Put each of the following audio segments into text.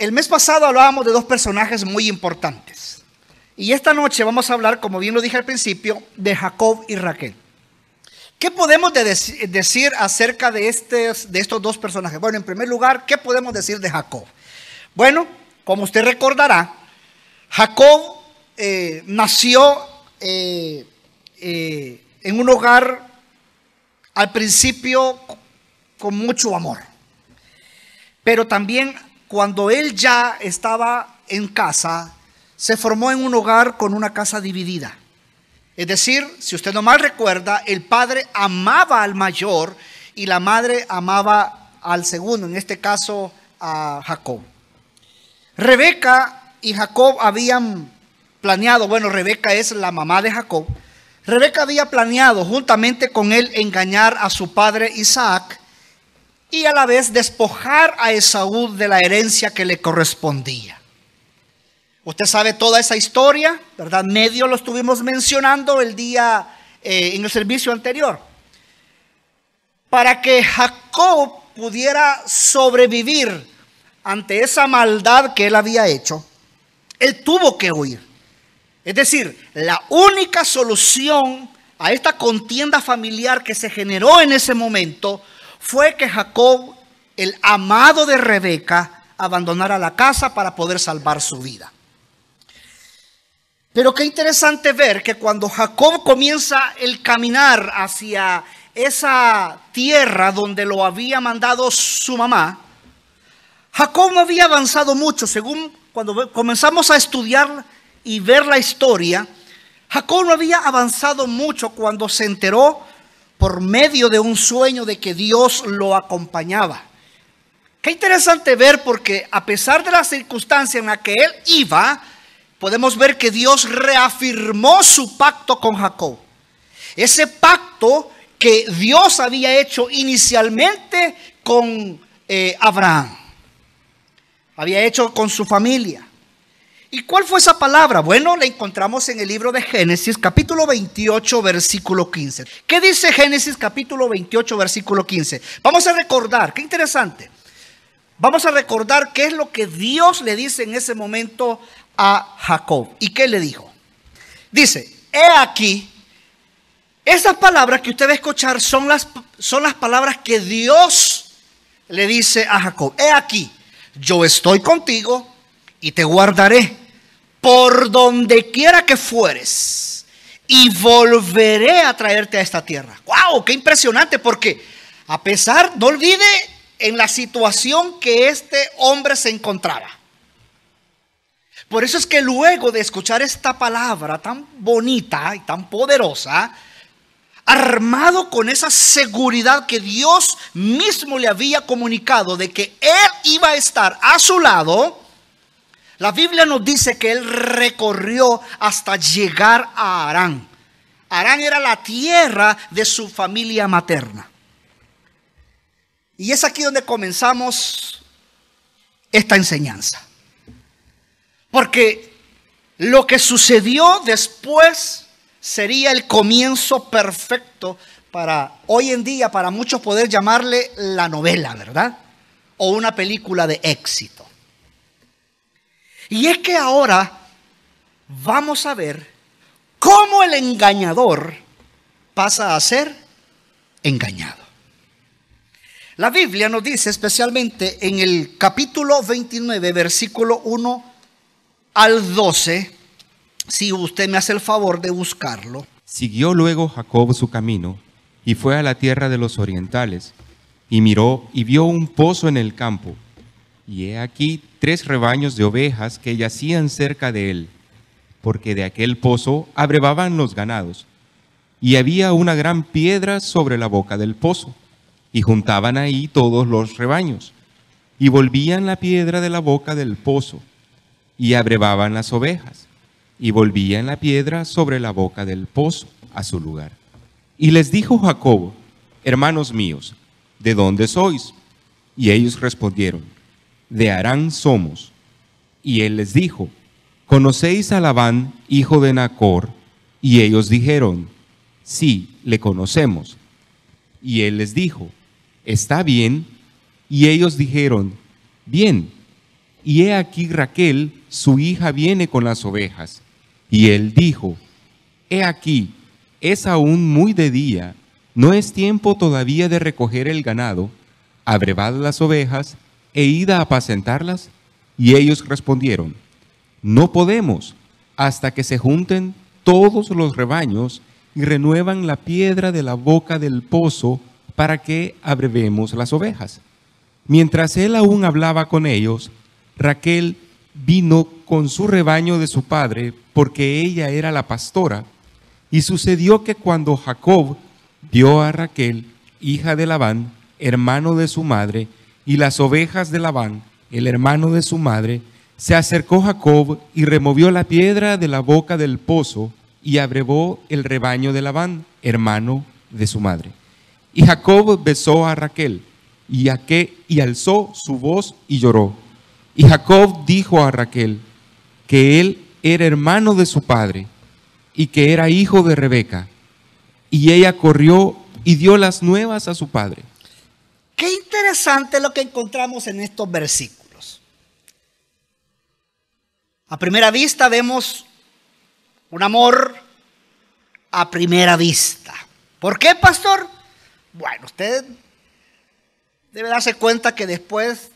El mes pasado hablábamos de dos personajes muy importantes. Y esta noche vamos a hablar, como bien lo dije al principio, de Jacob y Raquel. ¿Qué podemos decir acerca de, estos dos personajes? Bueno, en primer lugar, ¿qué podemos decir de Jacob? Bueno, como usted recordará, Jacob eh, nació eh, eh, en un hogar al principio con mucho amor, pero también cuando él ya estaba en casa, se formó en un hogar con una casa dividida. Es decir, si usted no mal recuerda, el padre amaba al mayor y la madre amaba al segundo, en este caso a Jacob. Rebeca y Jacob habían planeado, bueno, Rebeca es la mamá de Jacob, Rebeca había planeado juntamente con él engañar a su padre Isaac y a la vez despojar a Esaú de la herencia que le correspondía. Usted sabe toda esa historia, ¿verdad? Medio lo estuvimos mencionando el día eh, en el servicio anterior. Para que Jacob pudiera sobrevivir ante esa maldad que él había hecho, él tuvo que huir. Es decir, la única solución a esta contienda familiar que se generó en ese momento fue que Jacob, el amado de Rebeca, abandonara la casa para poder salvar su vida. Pero qué interesante ver que cuando Jacob comienza el caminar hacia esa tierra donde lo había mandado su mamá, Jacob no había avanzado mucho. Según cuando comenzamos a estudiar y ver la historia, Jacob no había avanzado mucho cuando se enteró por medio de un sueño de que Dios lo acompañaba. Qué interesante ver porque a pesar de la circunstancia en la que él iba, podemos ver que Dios reafirmó su pacto con Jacob. Ese pacto que Dios había hecho inicialmente con eh, Abraham, había hecho con su familia. ¿Y cuál fue esa palabra? Bueno, la encontramos en el libro de Génesis, capítulo 28, versículo 15. ¿Qué dice Génesis, capítulo 28, versículo 15? Vamos a recordar, qué interesante. Vamos a recordar qué es lo que Dios le dice en ese momento a Jacob. ¿Y qué le dijo? Dice, he aquí, esas palabras que usted va a escuchar son las, son las palabras que Dios le dice a Jacob. He aquí, yo estoy contigo y te guardaré por donde quiera que fueres y volveré a traerte a esta tierra. ¡Wow! ¡Qué impresionante! Porque a pesar, no olvide en la situación que este hombre se encontraba. Por eso es que luego de escuchar esta palabra tan bonita y tan poderosa, armado con esa seguridad que Dios mismo le había comunicado de que Él iba a estar a su lado, la Biblia nos dice que él recorrió hasta llegar a Arán. Arán era la tierra de su familia materna. Y es aquí donde comenzamos esta enseñanza. Porque lo que sucedió después sería el comienzo perfecto para hoy en día, para muchos poder llamarle la novela, ¿verdad? O una película de éxito. Y es que ahora vamos a ver cómo el engañador pasa a ser engañado. La Biblia nos dice especialmente en el capítulo 29, versículo 1 al 12, si usted me hace el favor de buscarlo. Siguió luego Jacob su camino y fue a la tierra de los orientales y miró y vio un pozo en el campo y he aquí tres rebaños de ovejas que yacían cerca de él, porque de aquel pozo abrevaban los ganados. Y había una gran piedra sobre la boca del pozo, y juntaban ahí todos los rebaños, y volvían la piedra de la boca del pozo, y abrevaban las ovejas, y volvían la piedra sobre la boca del pozo a su lugar. Y les dijo Jacobo, hermanos míos, ¿de dónde sois? Y ellos respondieron, de Arán somos. Y él les dijo, ¿conocéis a Labán, hijo de Nacor? Y ellos dijeron, sí, le conocemos. Y él les dijo, ¿está bien? Y ellos dijeron, bien. Y he aquí Raquel, su hija, viene con las ovejas. Y él dijo, he aquí, es aún muy de día, no es tiempo todavía de recoger el ganado, abrevad las ovejas e ida a apacentarlas? Y ellos respondieron, no podemos hasta que se junten todos los rebaños y renuevan la piedra de la boca del pozo para que abrevemos las ovejas. Mientras él aún hablaba con ellos, Raquel vino con su rebaño de su padre, porque ella era la pastora. Y sucedió que cuando Jacob vio a Raquel, hija de Labán, hermano de su madre, y las ovejas de Labán, el hermano de su madre, se acercó Jacob y removió la piedra de la boca del pozo y abrevó el rebaño de Labán, hermano de su madre. Y Jacob besó a Raquel y, a que, y alzó su voz y lloró. Y Jacob dijo a Raquel que él era hermano de su padre y que era hijo de Rebeca. Y ella corrió y dio las nuevas a su padre. Qué interesante lo que encontramos en estos versículos. A primera vista vemos un amor a primera vista. ¿Por qué, pastor? Bueno, usted debe darse cuenta que después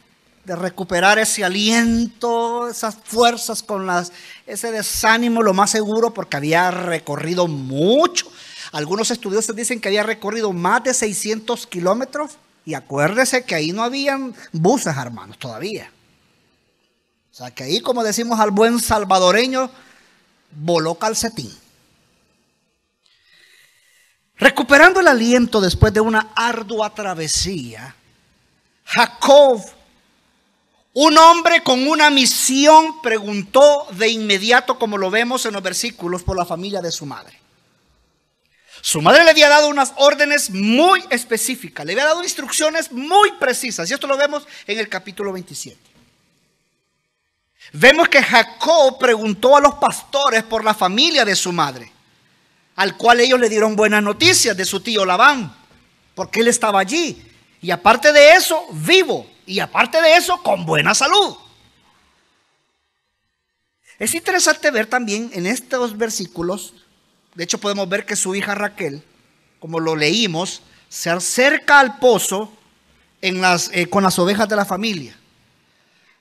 de recuperar ese aliento, esas fuerzas con las, ese desánimo, lo más seguro, porque había recorrido mucho. Algunos estudiosos dicen que había recorrido más de 600 kilómetros y acuérdese que ahí no habían buses, hermanos, todavía. O sea, que ahí, como decimos al buen salvadoreño, voló calcetín. Recuperando el aliento después de una ardua travesía, Jacob, un hombre con una misión, preguntó de inmediato, como lo vemos en los versículos, por la familia de su madre. Su madre le había dado unas órdenes muy específicas, le había dado instrucciones muy precisas. Y esto lo vemos en el capítulo 27. Vemos que Jacob preguntó a los pastores por la familia de su madre, al cual ellos le dieron buenas noticias de su tío Labán, porque él estaba allí. Y aparte de eso, vivo. Y aparte de eso, con buena salud. Es interesante ver también en estos versículos de hecho, podemos ver que su hija Raquel, como lo leímos, se acerca al pozo eh, con las ovejas de la familia.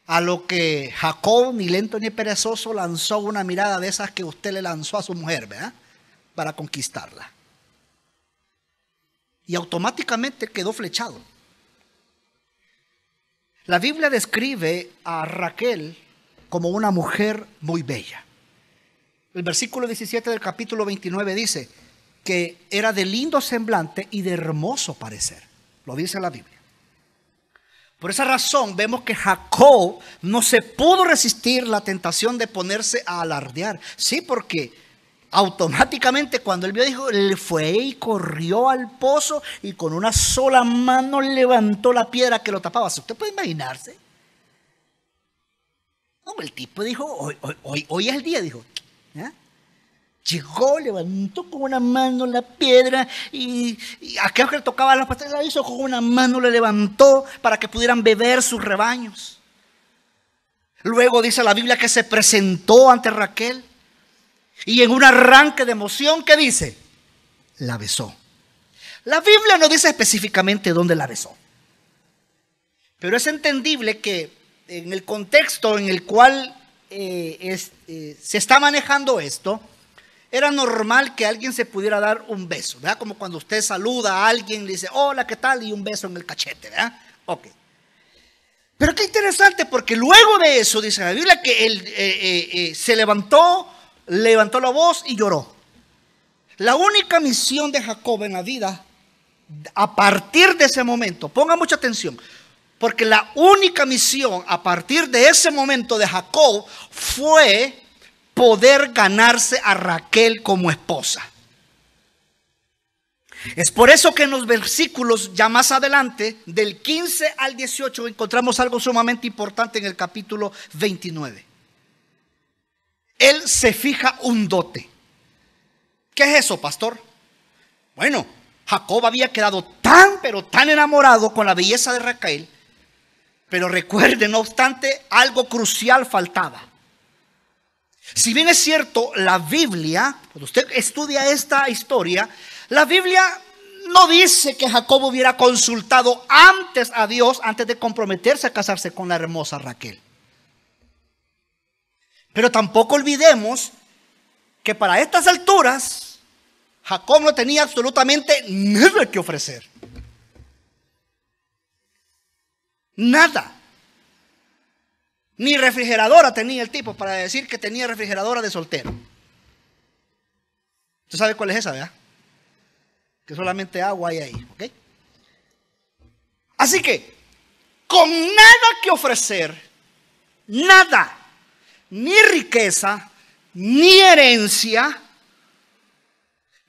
A lo que Jacob, ni lento ni perezoso, lanzó una mirada de esas que usted le lanzó a su mujer, ¿verdad? Para conquistarla. Y automáticamente quedó flechado. La Biblia describe a Raquel como una mujer muy bella. El versículo 17 del capítulo 29 dice que era de lindo semblante y de hermoso parecer. Lo dice la Biblia. Por esa razón vemos que Jacob no se pudo resistir la tentación de ponerse a alardear. Sí, porque automáticamente cuando él vio dijo, le fue y corrió al pozo y con una sola mano levantó la piedra que lo tapaba. Usted puede imaginarse. el tipo dijo, hoy es el día, dijo, ¿Ah? Llegó, levantó con una mano la piedra y, aquel que le tocaba la patas la hizo con una mano, le levantó para que pudieran beber sus rebaños. Luego dice la Biblia que se presentó ante Raquel y en un arranque de emoción, ¿qué dice? La besó. La Biblia no dice específicamente dónde la besó. Pero es entendible que en el contexto en el cual eh, eh, se está manejando esto, era normal que alguien se pudiera dar un beso, ¿verdad? Como cuando usted saluda a alguien, le dice, hola, ¿qué tal? Y un beso en el cachete, ¿verdad? Ok. Pero qué interesante, porque luego de eso, dice la Biblia, que él eh, se levantó, levantó la voz y lloró. La única misión de Jacob en la vida, a partir de ese momento, ponga mucha atención, porque la única misión a partir de ese momento de Jacob fue poder ganarse a Raquel como esposa. Es por eso que en los versículos ya más adelante, del 15 al 18, encontramos algo sumamente importante en el capítulo 29. Él se fija un dote. ¿Qué es eso, pastor? Bueno, Jacob había quedado tan, pero tan enamorado con la belleza de Raquel pero recuerde, no obstante, algo crucial faltaba. Si bien es cierto, la Biblia, cuando usted estudia esta historia, la Biblia no dice que Jacob hubiera consultado antes a Dios, antes de comprometerse a casarse con la hermosa Raquel. Pero tampoco olvidemos que para estas alturas, Jacob no tenía absolutamente nada que ofrecer. Nada. Ni refrigeradora tenía el tipo para decir que tenía refrigeradora de soltero. ¿Tú sabe cuál es esa, verdad? Que solamente agua hay ahí, ¿ok? Así que, con nada que ofrecer, nada, ni riqueza, ni herencia,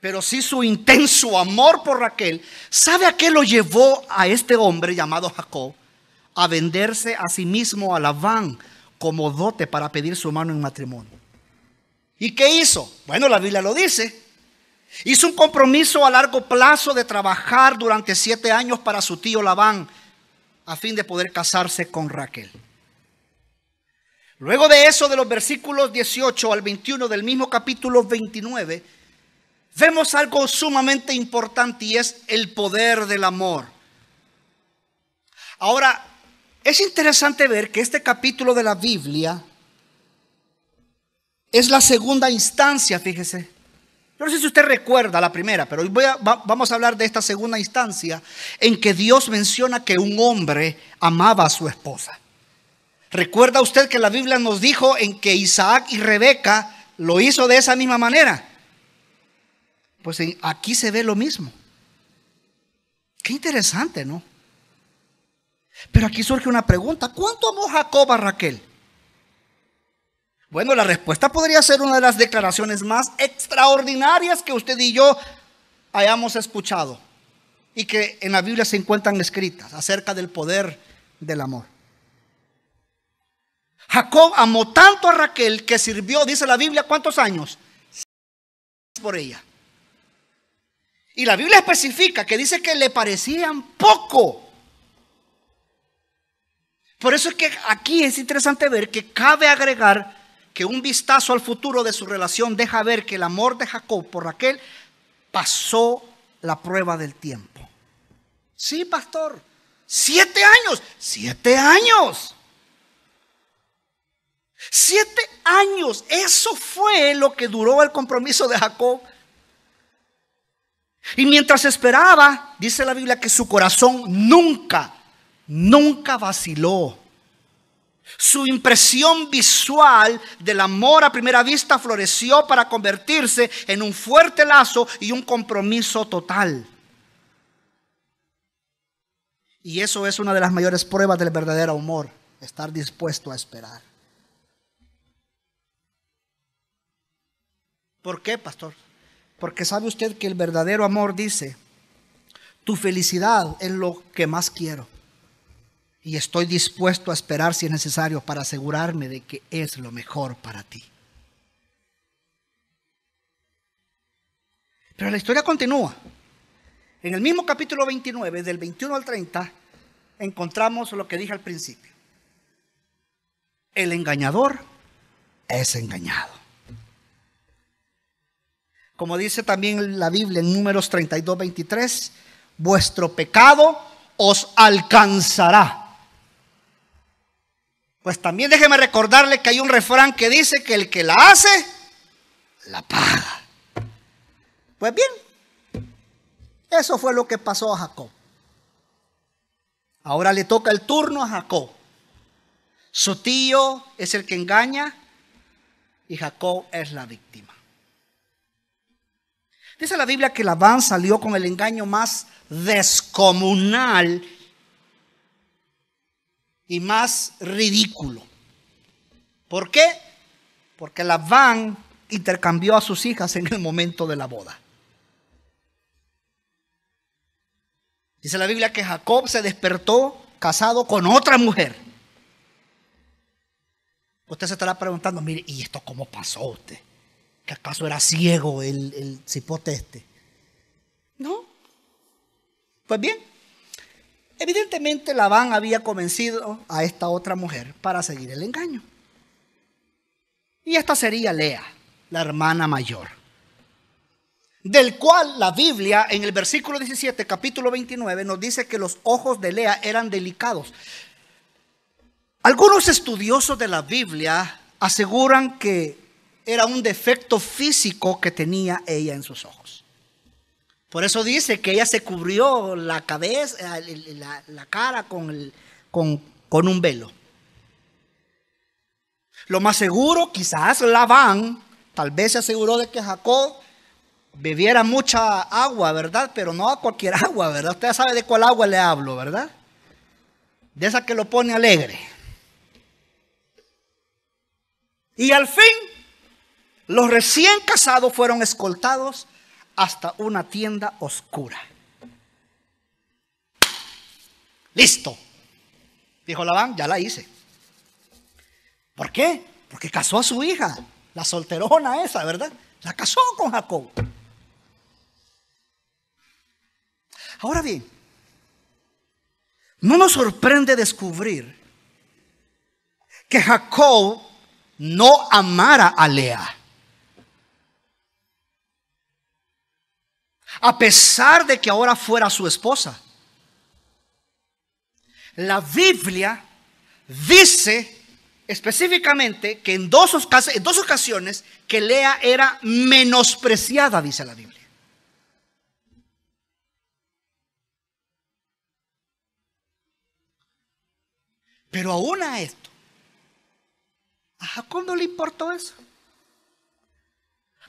pero sí su intenso amor por Raquel, ¿sabe a qué lo llevó a este hombre llamado Jacob? a venderse a sí mismo a Labán como dote para pedir su mano en matrimonio. ¿Y qué hizo? Bueno, la Biblia lo dice. Hizo un compromiso a largo plazo de trabajar durante siete años para su tío Labán a fin de poder casarse con Raquel. Luego de eso, de los versículos 18 al 21 del mismo capítulo 29, vemos algo sumamente importante y es el poder del amor. Ahora, es interesante ver que este capítulo de la Biblia es la segunda instancia, fíjese. no sé si usted recuerda la primera, pero hoy vamos a hablar de esta segunda instancia en que Dios menciona que un hombre amaba a su esposa. Recuerda usted que la Biblia nos dijo en que Isaac y Rebeca lo hizo de esa misma manera. Pues aquí se ve lo mismo. Qué interesante, ¿no? Pero aquí surge una pregunta. ¿Cuánto amó Jacob a Raquel? Bueno, la respuesta podría ser una de las declaraciones más extraordinarias que usted y yo hayamos escuchado y que en la Biblia se encuentran escritas acerca del poder del amor. Jacob amó tanto a Raquel que sirvió, dice la Biblia, ¿cuántos años? Por ella. Y la Biblia especifica que dice que le parecían poco por eso es que aquí es interesante ver que cabe agregar que un vistazo al futuro de su relación deja ver que el amor de Jacob por Raquel pasó la prueba del tiempo. Sí, pastor, siete años, siete años. Siete años, eso fue lo que duró el compromiso de Jacob. Y mientras esperaba, dice la Biblia que su corazón nunca nunca vaciló. Su impresión visual del amor a primera vista floreció para convertirse en un fuerte lazo y un compromiso total. Y eso es una de las mayores pruebas del verdadero amor, estar dispuesto a esperar. ¿Por qué, pastor? Porque sabe usted que el verdadero amor dice, tu felicidad es lo que más quiero y estoy dispuesto a esperar si es necesario para asegurarme de que es lo mejor para ti. Pero la historia continúa. En el mismo capítulo 29, del 21 al 30, encontramos lo que dije al principio. El engañador es engañado. Como dice también la Biblia en números 32, 23, vuestro pecado os alcanzará pues también déjeme recordarle que hay un refrán que dice que el que la hace, la paga. Pues bien, eso fue lo que pasó a Jacob. Ahora le toca el turno a Jacob. Su tío es el que engaña y Jacob es la víctima. Dice la Biblia que Labán salió con el engaño más descomunal y más ridículo. ¿Por qué? Porque Labán intercambió a sus hijas en el momento de la boda. Dice la Biblia que Jacob se despertó casado con otra mujer. Usted se estará preguntando, mire, ¿y esto cómo pasó usted? ¿Que acaso era ciego el, el cipote este? No. Pues bien, Evidentemente Labán había convencido a esta otra mujer para seguir el engaño. Y esta sería Lea, la hermana mayor, del cual la Biblia en el versículo 17, capítulo 29, nos dice que los ojos de Lea eran delicados. Algunos estudiosos de la Biblia aseguran que era un defecto físico que tenía ella en sus ojos. Por eso dice que ella se cubrió la cabeza, eh, la, la cara con, con un velo. Lo más seguro, quizás Labán, tal vez se aseguró de que Jacob bebiera mucha agua, ¿verdad? Pero no a cualquier agua, ¿verdad? Usted sabe de cuál agua le hablo, ¿verdad? De esa que lo pone alegre. Y al fin, los recién casados fueron escoltados hasta una tienda oscura. Listo. Dijo Labán, ya la hice. ¿Por qué? Porque casó a su hija, la solterona esa, ¿verdad? La casó con Jacob. Ahora bien, no nos sorprende descubrir que Jacob no amara a Lea. a pesar de que ahora fuera su esposa. La Biblia dice específicamente que en dos, ocasiones que Lea era menospreciada, dice la Biblia. Pero aún a esto, ¿a Jacob no le importó eso?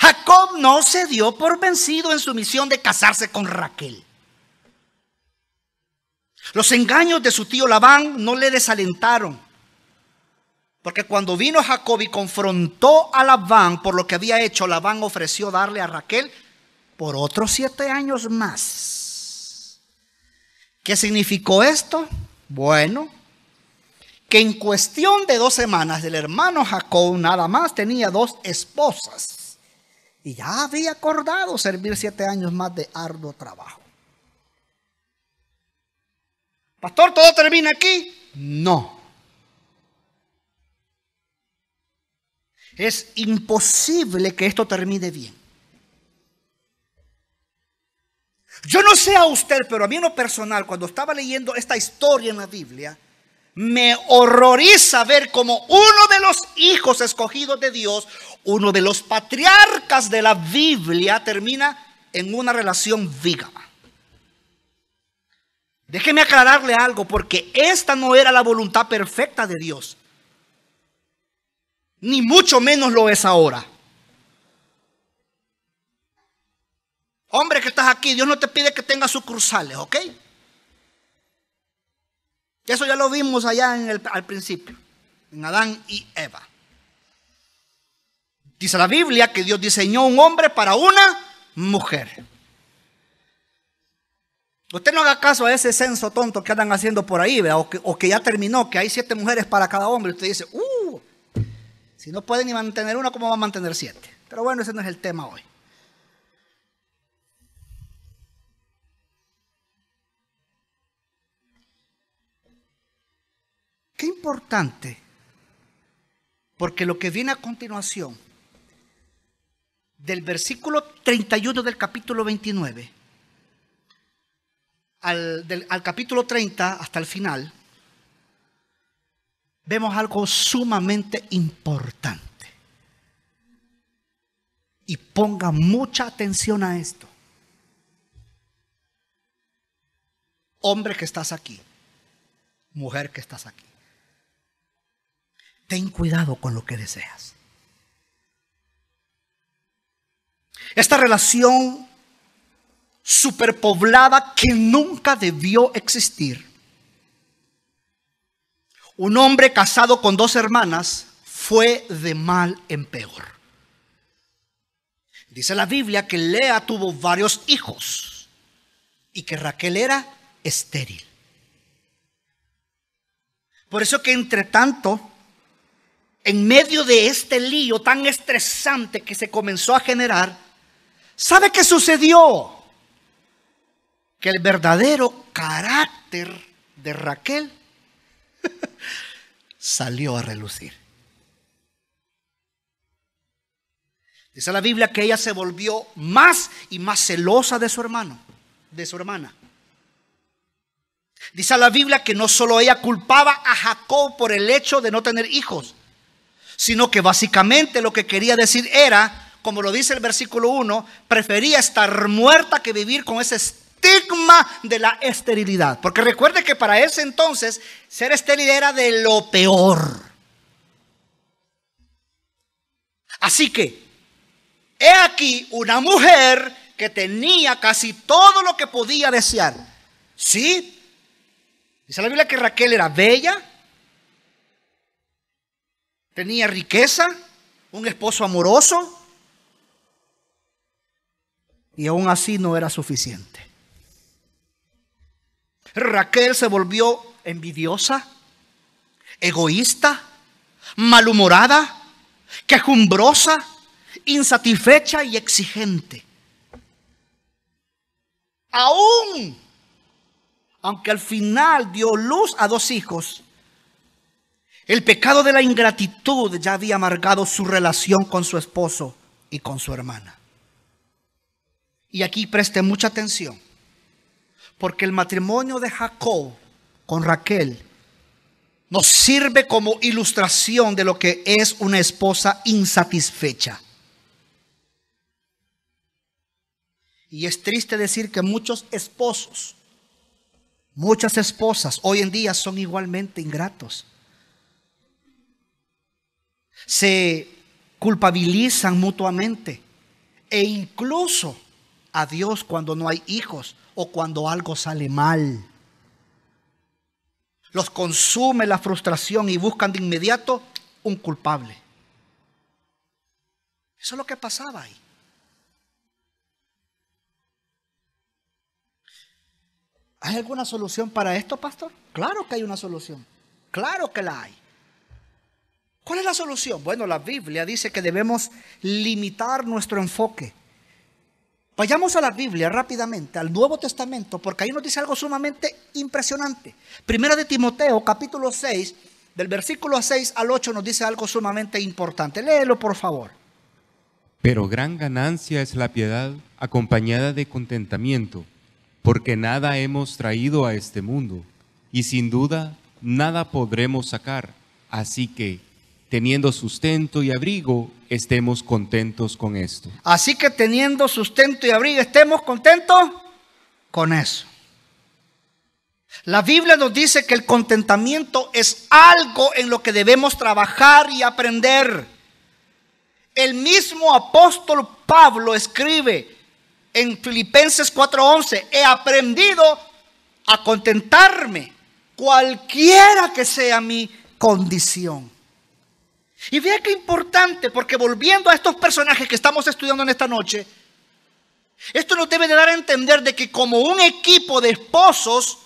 Jacob no se dio por vencido en su misión de casarse con Raquel. Los engaños de su tío Labán no le desalentaron. Porque cuando vino Jacob y confrontó a Labán por lo que había hecho, Labán ofreció darle a Raquel por otros siete años más. ¿Qué significó esto? Bueno, que en cuestión de dos semanas el hermano Jacob nada más tenía dos esposas y ya había acordado servir siete años más de arduo trabajo. Pastor, ¿todo termina aquí? No. Es imposible que esto termine bien. Yo no sé a usted, pero a mí en lo personal, cuando estaba leyendo esta historia en la Biblia, me horroriza ver como uno de los hijos escogidos de Dios, uno de los patriarcas de la Biblia, termina en una relación vígama. Déjeme aclararle algo, porque esta no era la voluntad perfecta de Dios. Ni mucho menos lo es ahora. Hombre que estás aquí, Dios no te pide que tengas sucursales, ¿ok? Eso ya lo vimos allá en al principio, en Adán y Eva. Dice la Biblia que Dios diseñó un hombre para una mujer. Usted no haga caso a ese censo tonto que andan haciendo por ahí, o que, o que, ya terminó, que hay siete mujeres para cada hombre. Usted dice, uh, si no pueden ni mantener una, ¿cómo va a mantener siete? Pero bueno, ese no es el tema hoy. importante. Porque lo que viene a continuación, del versículo 31 del capítulo 29 al capítulo 30 hasta el final, vemos algo sumamente importante. Y ponga mucha atención a esto. Hombre que estás aquí, mujer que estás aquí ten cuidado con lo que deseas. Esta relación superpoblada que nunca debió existir. Un hombre casado con dos hermanas fue de mal en peor. Dice la Biblia que Lea tuvo varios hijos y que Raquel era estéril. Por eso que entre tanto, en medio de este lío tan estresante que se comenzó a generar, ¿sabe qué sucedió? Que el verdadero carácter de Raquel salió a relucir. Dice la Biblia que ella se volvió más y más celosa de su hermano, de su hermana. Dice la Biblia que no solo ella culpaba a Jacob por el hecho de no tener hijos, sino que básicamente lo que quería decir era, como lo dice el versículo 1, prefería estar muerta que vivir con ese estigma de la esterilidad. Porque recuerde que para ese entonces ser estéril era de lo peor. Así que, he aquí una mujer que tenía casi todo lo que podía desear. Sí, dice la Biblia que Raquel era bella, Tenía riqueza, un esposo amoroso, y aún así no era suficiente. Raquel se volvió envidiosa, egoísta, malhumorada, quejumbrosa, insatisfecha y exigente. Aún, aunque al final dio luz a dos hijos, el pecado de la ingratitud ya había amargado su relación con su esposo y con su hermana. Y aquí preste mucha atención, porque el matrimonio de Jacob con Raquel nos sirve como ilustración de lo que es una esposa insatisfecha. Y es triste decir que muchos esposos, muchas esposas hoy en día son igualmente ingratos se culpabilizan mutuamente e incluso a Dios cuando no hay hijos o cuando algo sale mal. Los consume la frustración y buscan de inmediato un culpable. Eso es lo que pasaba ahí. ¿Hay alguna solución para esto, pastor? Claro que hay una solución. Claro que la hay. ¿Cuál es la solución? Bueno, la Biblia dice que debemos limitar nuestro enfoque. Vayamos a la Biblia rápidamente, al Nuevo Testamento, porque ahí nos dice algo sumamente impresionante. Primero de Timoteo, capítulo 6, del versículo 6 al 8 nos dice algo sumamente importante. Léelo, por favor. Pero gran ganancia es la piedad acompañada de contentamiento, porque nada hemos traído a este mundo, y sin duda nada podremos sacar. Así que teniendo sustento y abrigo, estemos contentos con esto. Así que teniendo sustento y abrigo, estemos contentos con eso. La Biblia nos dice que el contentamiento es algo en lo que debemos trabajar y aprender. El mismo apóstol Pablo escribe en Filipenses 4:11, he aprendido a contentarme cualquiera que sea mi condición. Y vea qué importante, porque volviendo a estos personajes que estamos estudiando en esta noche, esto nos debe de dar a entender de que como un equipo de esposos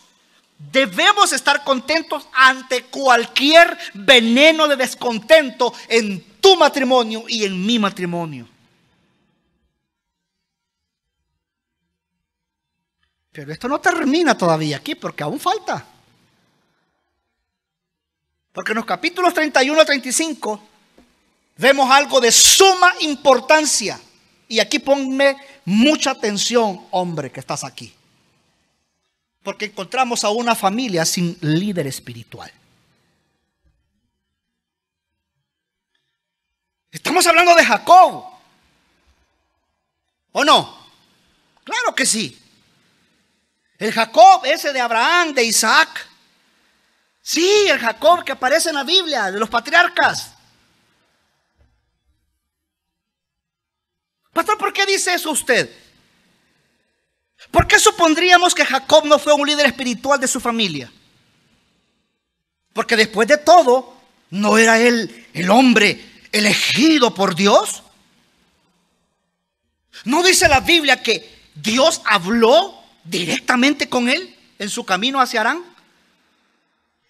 debemos estar contentos ante cualquier veneno de descontento en tu matrimonio y en mi matrimonio. Pero esto no termina todavía aquí porque aún falta. Porque en los capítulos 31 a 35 vemos algo de suma importancia. Y aquí ponme mucha atención, hombre, que estás aquí. Porque encontramos a una familia sin líder espiritual. Estamos hablando de Jacob. ¿O no? Claro que sí. El Jacob ese de Abraham, de Isaac. Sí, el Jacob que aparece en la Biblia, de los patriarcas. Pastor, ¿por qué dice eso usted? ¿Por qué supondríamos que Jacob no fue un líder espiritual de su familia? Porque después de todo, ¿no era él el hombre elegido por Dios? ¿No dice la Biblia que Dios habló directamente con él en su camino hacia Arán?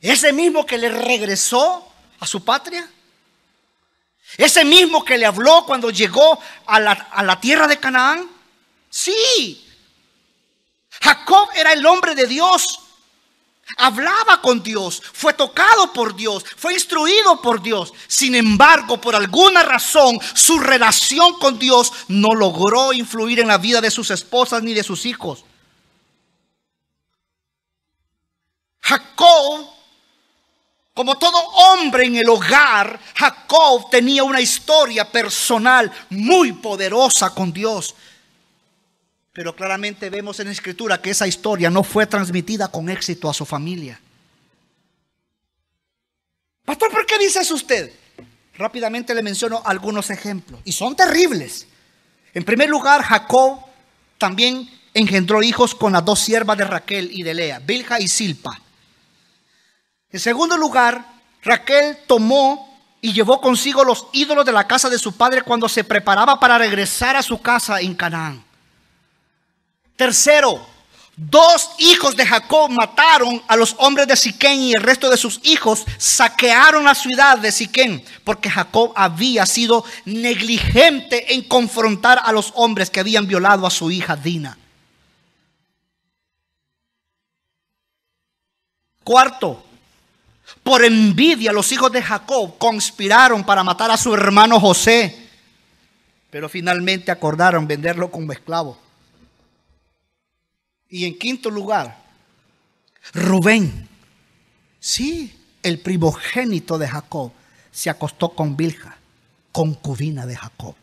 Ese mismo que le regresó a su patria. Ese mismo que le habló cuando llegó a la, tierra de Canaán. Sí. Jacob era el hombre de Dios. Hablaba con Dios, fue tocado por Dios, fue instruido por Dios. Sin embargo, por alguna razón, su relación con Dios no logró influir en la vida de sus esposas ni de sus hijos. Jacob como todo hombre en el hogar, Jacob tenía una historia personal muy poderosa con Dios. Pero claramente vemos en la escritura que esa historia no fue transmitida con éxito a su familia. Pastor, ¿por qué dice eso usted? Rápidamente le menciono algunos ejemplos. Y son terribles. En primer lugar, Jacob también engendró hijos con las dos siervas de Raquel y de Lea, Bilha y Silpa. En segundo lugar, Raquel tomó y llevó consigo los ídolos de la casa de su padre cuando se preparaba para regresar a su casa en Canaán. Tercero, dos hijos de Jacob mataron a los hombres de Siquén y el resto de sus hijos saquearon la ciudad de Siquén porque Jacob había sido negligente en confrontar a los hombres que habían violado a su hija Dina. Cuarto, por envidia los hijos de Jacob conspiraron para matar a su hermano José, pero finalmente acordaron venderlo como esclavo. Y en quinto lugar, Rubén, sí, el primogénito de Jacob, se acostó con Vilja, concubina de Jacob.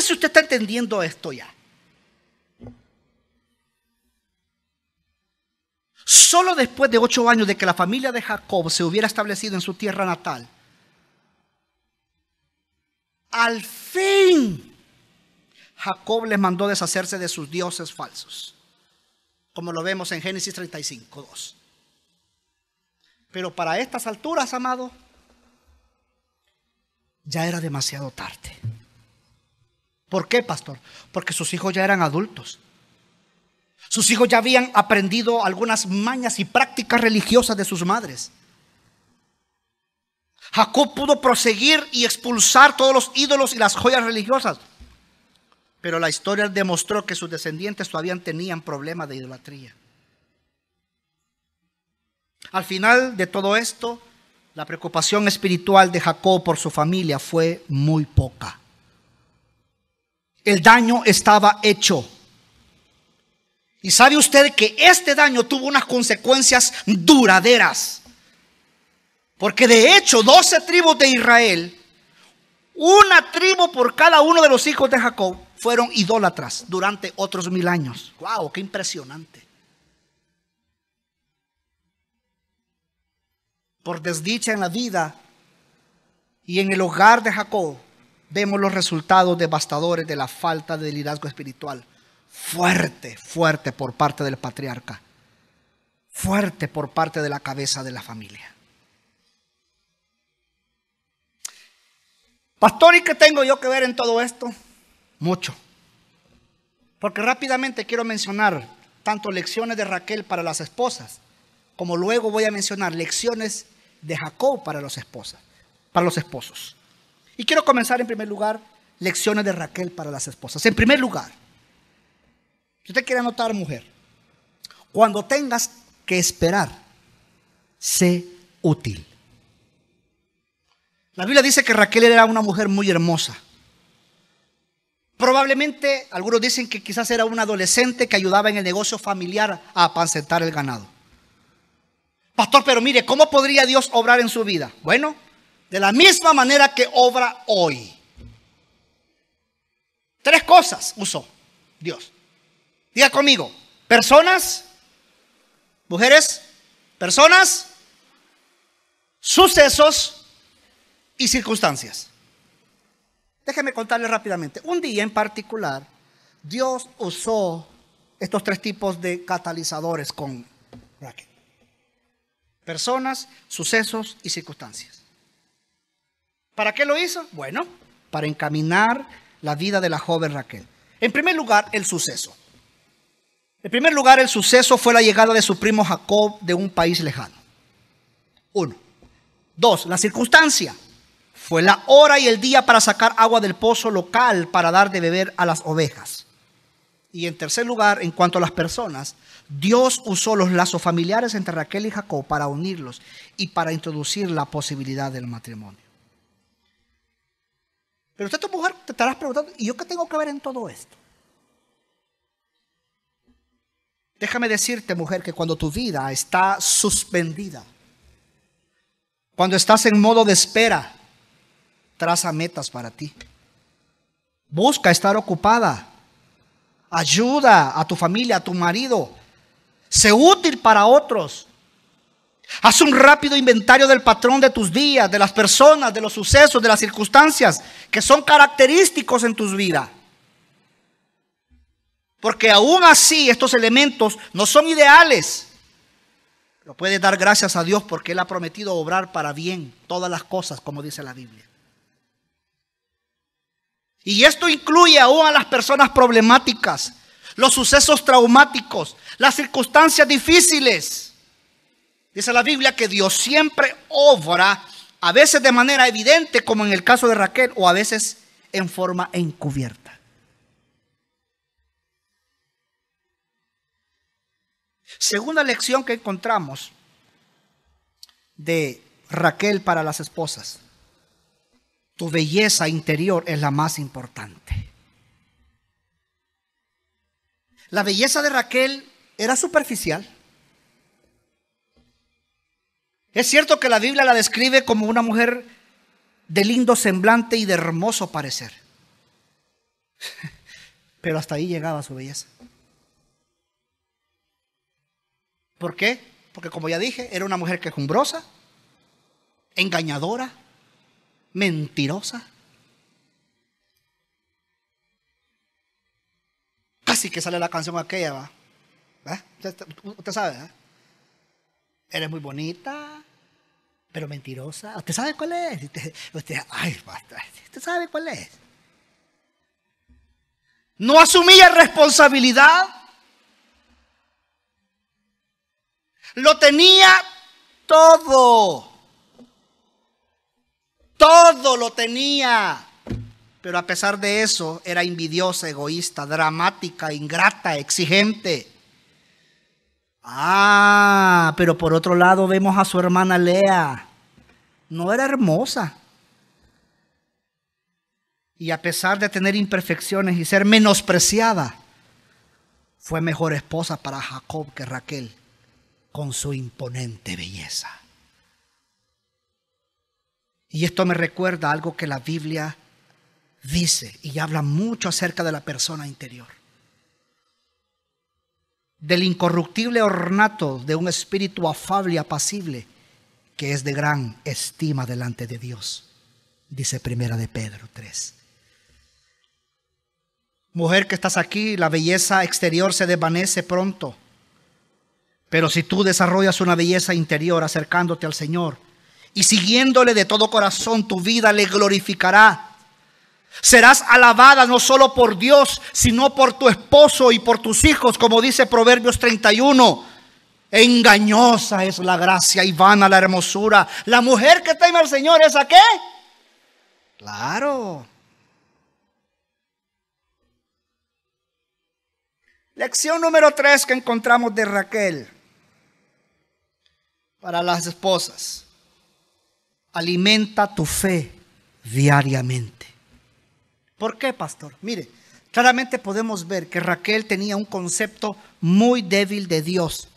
si usted está entendiendo esto ya. Solo después de ocho años de que la familia de Jacob se hubiera establecido en su tierra natal, al fin Jacob les mandó deshacerse de sus dioses falsos, como lo vemos en Génesis 35, 2. Pero para estas alturas, amado, ya era demasiado tarde. ¿Por qué, pastor? Porque sus hijos ya eran adultos. Sus hijos ya habían aprendido algunas mañas y prácticas religiosas de sus madres. Jacob pudo proseguir y expulsar todos los ídolos y las joyas religiosas. Pero la historia demostró que sus descendientes todavía tenían problemas de idolatría. Al final de todo esto, la preocupación espiritual de Jacob por su familia fue muy poca el daño estaba hecho. Y sabe usted que este daño tuvo unas consecuencias duraderas. Porque de hecho, 12 tribus de Israel, una tribu por cada uno de los hijos de Jacob, fueron idólatras durante otros mil años. ¡Wow! ¡Qué impresionante! Por desdicha en la vida y en el hogar de Jacob, vemos los resultados devastadores de la falta de liderazgo espiritual. Fuerte, fuerte por parte del patriarca. Fuerte por parte de la cabeza de la familia. Pastor, ¿y qué tengo yo que ver en todo esto? Mucho. Porque rápidamente quiero mencionar tanto lecciones de Raquel para las esposas, como luego voy a mencionar lecciones de Jacob para los esposas, para los esposos. Y quiero comenzar en primer lugar lecciones de Raquel para las esposas. En primer lugar, yo usted quiere anotar, mujer, cuando tengas que esperar, sé útil. La Biblia dice que Raquel era una mujer muy hermosa. Probablemente, algunos dicen que quizás era una adolescente que ayudaba en el negocio familiar a apacentar el ganado. Pastor, pero mire, ¿cómo podría Dios obrar en su vida? Bueno, de la misma manera que obra hoy. Tres cosas usó Dios. Diga conmigo, personas, mujeres, personas, sucesos y circunstancias. Déjeme contarles rápidamente. Un día en particular, Dios usó estos tres tipos de catalizadores con Personas, sucesos y circunstancias. ¿Para qué lo hizo? Bueno, para encaminar la vida de la joven Raquel. En primer lugar, el suceso. En primer lugar, el suceso fue la llegada de su primo Jacob de un país lejano. Uno. Dos, la circunstancia. Fue la hora y el día para sacar agua del pozo local para dar de beber a las ovejas. Y en tercer lugar, en cuanto a las personas, Dios usó los lazos familiares entre Raquel y Jacob para unirlos y para introducir la posibilidad del matrimonio. Pero usted, tu mujer, te estarás preguntando, ¿y yo qué tengo que ver en todo esto? Déjame decirte, mujer, que cuando tu vida está suspendida, cuando estás en modo de espera, traza metas para ti. Busca estar ocupada. Ayuda a tu familia, a tu marido. Sé útil para otros. Haz un rápido inventario del patrón de tus días, de las personas, de los sucesos, de las circunstancias que son característicos en tus vidas. Porque aún así estos elementos no son ideales. Pero puedes dar gracias a Dios porque Él ha prometido obrar para bien todas las cosas, como dice la Biblia. Y esto incluye aún a las personas problemáticas, los sucesos traumáticos, las circunstancias difíciles. Dice la Biblia que Dios siempre obra, a veces de manera evidente, como en el caso de Raquel, o a veces en forma encubierta. Segunda lección que encontramos de Raquel para las esposas. Tu belleza interior es la más importante. La belleza de Raquel era superficial. Es cierto que la Biblia la describe como una mujer de lindo semblante y de hermoso parecer. Pero hasta ahí llegaba su belleza. ¿Por qué? Porque como ya dije, era una mujer quejumbrosa, engañadora, mentirosa. Casi que sale la canción aquella, ¿va? Usted, sabe, Eres muy bonita, pero mentirosa. ¿Usted sabe cuál es? Usted, ay, basta. ¿Usted sabe cuál es? No asumía responsabilidad. Lo tenía todo. Todo lo tenía. Pero a pesar de eso, era envidiosa, egoísta, dramática, ingrata, exigente. Ah, pero por otro lado vemos a su hermana Lea. No era hermosa. Y a pesar de tener imperfecciones y ser menospreciada, fue mejor esposa para Jacob que Raquel, con su imponente belleza. Y esto me recuerda algo que la Biblia dice y habla mucho acerca de la persona interior del incorruptible ornato de un espíritu afable y apacible que es de gran estima delante de Dios, dice Primera de Pedro 3. Mujer que estás aquí, la belleza exterior se desvanece pronto, pero si tú desarrollas una belleza interior acercándote al Señor y siguiéndole de todo corazón, tu vida le glorificará Serás alabada no solo por Dios, sino por tu esposo y por tus hijos, como dice Proverbios 31. Engañosa es la gracia y vana la hermosura. La mujer que teme al Señor es a qué? Claro. Lección número 3 que encontramos de Raquel para las esposas. Alimenta tu fe diariamente. ¿Por qué, pastor? Mire, claramente podemos ver que Raquel tenía un concepto muy débil de Dios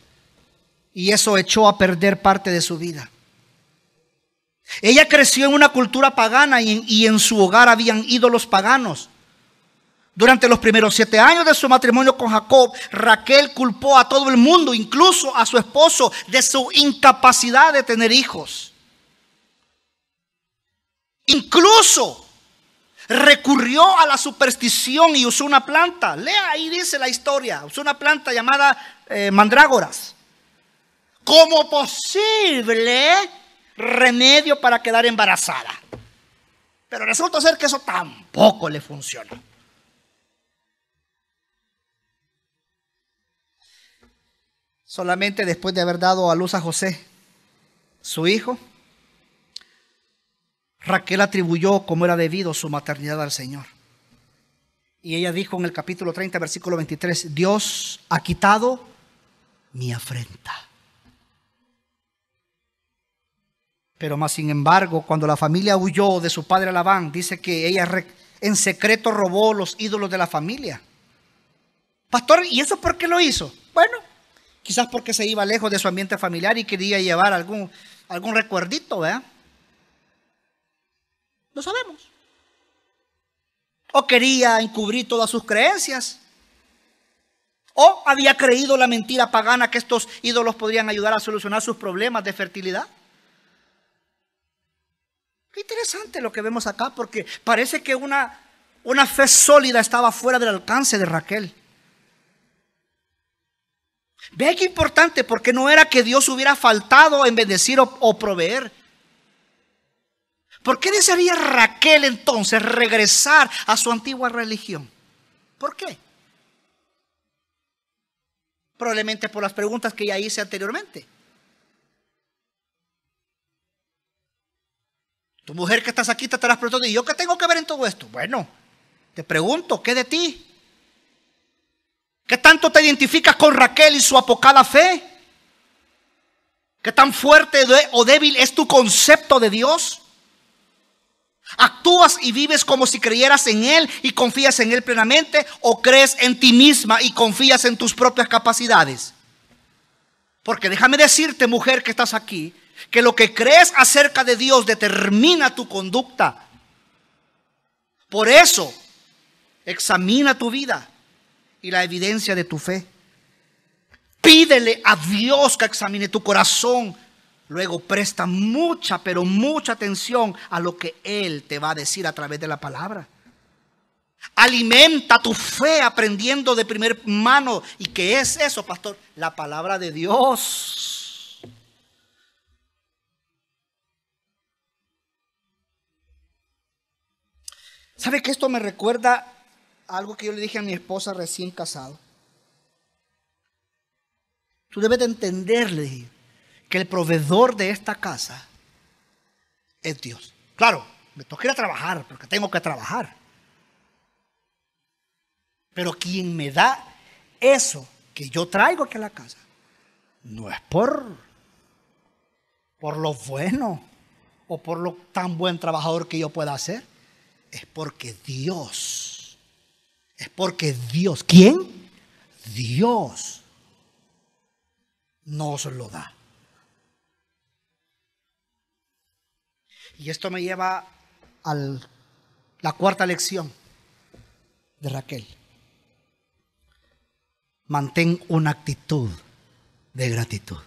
y eso echó a perder parte de su vida. Ella creció en una cultura pagana y en, su hogar habían ídolos paganos. Durante los primeros siete años de su matrimonio con Jacob, Raquel culpó a todo el mundo, incluso a su esposo, de su incapacidad de tener hijos. Incluso recurrió a la superstición y usó una planta. Lea ahí dice la historia. Usó una planta llamada eh, mandrágoras. Como posible remedio para quedar embarazada. Pero resulta ser que eso tampoco le funciona. Solamente después de haber dado a luz a José, su hijo, Raquel atribuyó como era debido su maternidad al Señor. Y ella dijo en el capítulo 30, versículo 23, Dios ha quitado mi afrenta. Pero más sin embargo, cuando la familia huyó de su padre Labán, dice que ella en secreto robó los ídolos de la familia. Pastor, ¿y eso por qué lo hizo? Bueno, quizás porque se iba lejos de su ambiente familiar y quería llevar algún, algún recuerdito, ¿verdad? No sabemos. O quería encubrir todas sus creencias. O había creído la mentira pagana que estos ídolos podrían ayudar a solucionar sus problemas de fertilidad. Qué interesante lo que vemos acá, porque parece que una, una fe sólida estaba fuera del alcance de Raquel. Ve qué importante, porque no era que Dios hubiera faltado en bendecir o proveer. ¿Por qué desearía Raquel entonces regresar a su antigua religión? ¿Por qué? Probablemente por las preguntas que ya hice anteriormente. Tu mujer que estás aquí te estarás preguntando, ¿y yo qué tengo que ver en todo esto? Bueno, te pregunto, ¿qué de ti? ¿Qué tanto te identificas con Raquel y su apocada fe? ¿Qué tan fuerte o débil es tu concepto de Dios? ¿Actúas y vives como si creyeras en Él y confías en Él plenamente o crees en ti misma y confías en tus propias capacidades? Porque déjame decirte, mujer que estás aquí, que lo que crees acerca de Dios determina tu conducta. Por eso, examina tu vida y la evidencia de tu fe. Pídele a Dios que examine tu corazón Luego presta mucha, pero mucha atención a lo que Él te va a decir a través de la palabra. Alimenta tu fe aprendiendo de primer mano. ¿Y qué es eso, pastor? La palabra de Dios. ¿Sabe que esto me recuerda algo que yo le dije a mi esposa recién casado? Tú debes de entenderle que el proveedor de esta casa es Dios. Claro, me toca ir a trabajar porque tengo que trabajar. Pero quien me da eso que yo traigo aquí a la casa no es por, por lo bueno o por lo tan buen trabajador que yo pueda ser. Es porque Dios. Es porque Dios. ¿Quién? Dios nos lo da. Y esto me lleva a la cuarta lección de Raquel. Mantén una actitud de gratitud.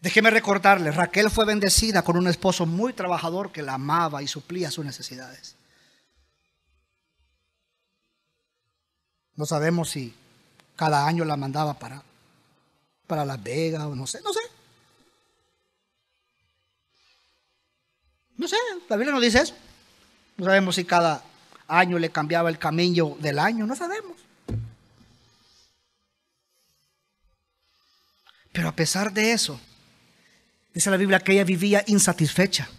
Déjeme recordarle, Raquel fue bendecida con un esposo muy trabajador que la amaba y suplía sus necesidades. No sabemos si cada año la mandaba para, para Las Vegas o no sé, no sé. No sé, la Biblia no dice eso. No sabemos si cada año le cambiaba el camino del año, no sabemos. Pero a pesar de eso, dice la Biblia que ella vivía insatisfecha.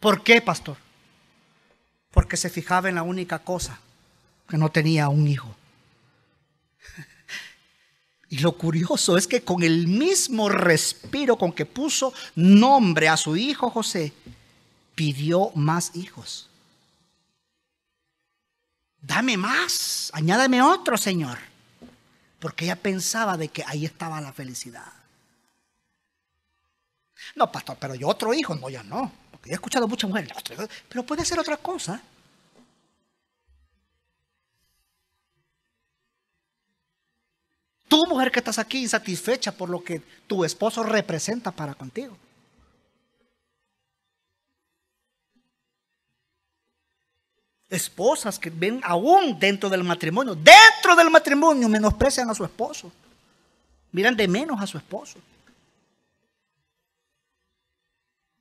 ¿Por qué, pastor? Porque se fijaba en la única cosa, que no tenía un hijo. Y lo curioso es que con el mismo respiro con que puso nombre a su hijo José, pidió más hijos. Dame más, añádame otro, Señor. Porque ella pensaba de que ahí estaba la felicidad. No, pastor, pero yo otro hijo, no, ya no. Porque he escuchado a muchas mujeres, pero puede ser otra cosa. Tú, mujer que estás aquí insatisfecha por lo que tu esposo representa para contigo. Esposas que ven aún dentro del matrimonio, dentro del matrimonio menosprecian a su esposo. Miran de menos a su esposo.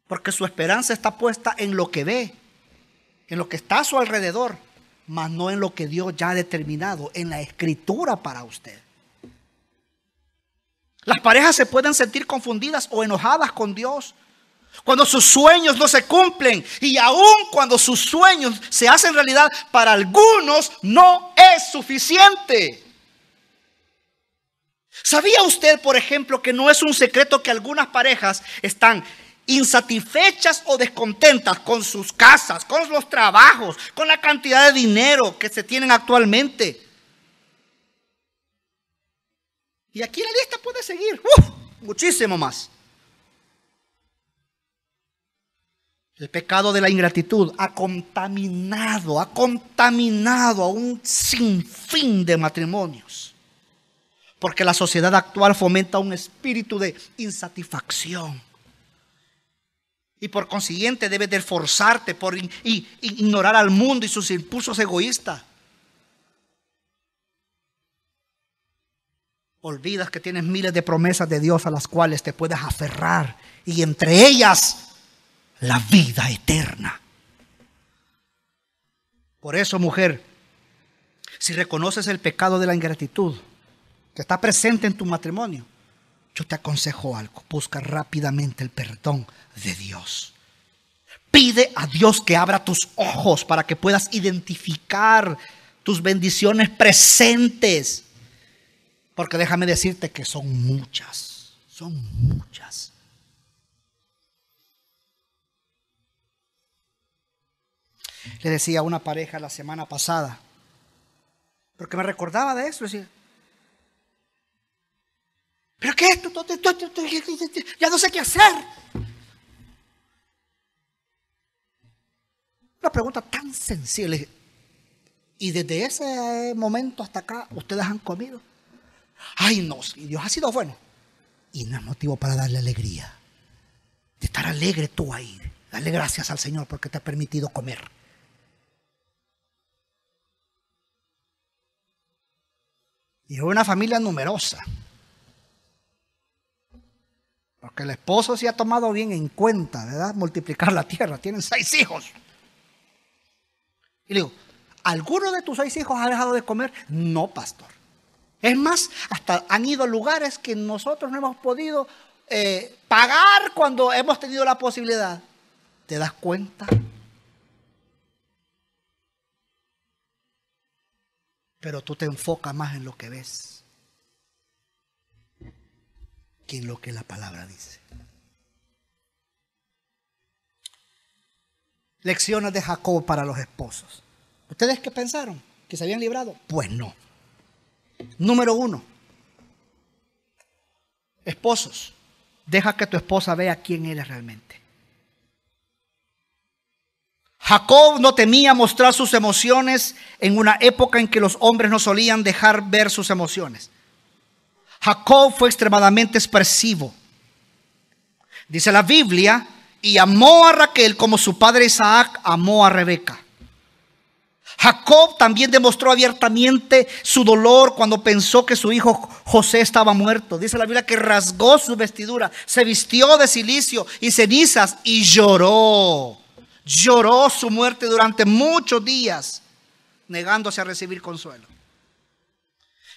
Porque su esperanza está puesta en lo que ve, en lo que está a su alrededor, mas no en lo que Dios ya ha determinado en la escritura para usted. Las parejas se pueden sentir confundidas o enojadas con Dios. Cuando sus sueños no se cumplen y aun cuando sus sueños se hacen realidad, para algunos no es suficiente. ¿Sabía usted, por ejemplo, que no es un secreto que algunas parejas están insatisfechas o descontentas con sus casas, con los trabajos, con la cantidad de dinero que se tienen actualmente? Y aquí la lista puede seguir. Muchísimo más. El pecado de la ingratitud ha contaminado, ha contaminado a un sinfín de matrimonios. Porque la sociedad actual fomenta un espíritu de insatisfacción. Y por consiguiente debes de esforzarte por ignorar al mundo y sus impulsos egoístas Olvidas que tienes miles de promesas de Dios a las cuales te puedes aferrar y entre ellas la vida eterna. Por eso, mujer, si reconoces el pecado de la ingratitud que está presente en tu matrimonio, yo te aconsejo algo, busca rápidamente el perdón de Dios. Pide a Dios que abra tus ojos para que puedas identificar tus bendiciones presentes porque déjame decirte que son muchas, son muchas. Le decía a una pareja la semana pasada, porque me recordaba de eso, decía, ¿pero qué es esto? Ya no sé qué hacer. Una pregunta tan sensible. Y desde ese momento hasta acá, ¿ustedes han comido? Ay, no, si Dios ha sido bueno. Y no es motivo para darle alegría. De estar alegre tú ahí. Dale gracias al Señor porque te ha permitido comer. Y una familia numerosa. Porque el esposo se ha tomado bien en cuenta, ¿verdad? Multiplicar la tierra. Tienen seis hijos. Y le digo, ¿alguno de tus seis hijos ha dejado de comer? No, pastor. Es más, hasta han ido a lugares que nosotros no hemos podido eh, pagar cuando hemos tenido la posibilidad. ¿Te das cuenta? Pero tú te enfocas más en lo que ves que en lo que la palabra dice. Lecciones de Jacob para los esposos. ¿Ustedes qué pensaron? ¿Que se habían librado? Pues no. Número uno, esposos, deja que tu esposa vea quién eres realmente. Jacob no temía mostrar sus emociones en una época en que los hombres no solían dejar ver sus emociones. Jacob fue extremadamente expresivo. Dice la Biblia, y amó a Raquel como su padre Isaac amó a Rebeca. Jacob también demostró abiertamente su dolor cuando pensó que su hijo José estaba muerto. Dice la Biblia que rasgó su vestidura, se vistió de silicio y cenizas y lloró. Lloró su muerte durante muchos días, negándose a recibir consuelo.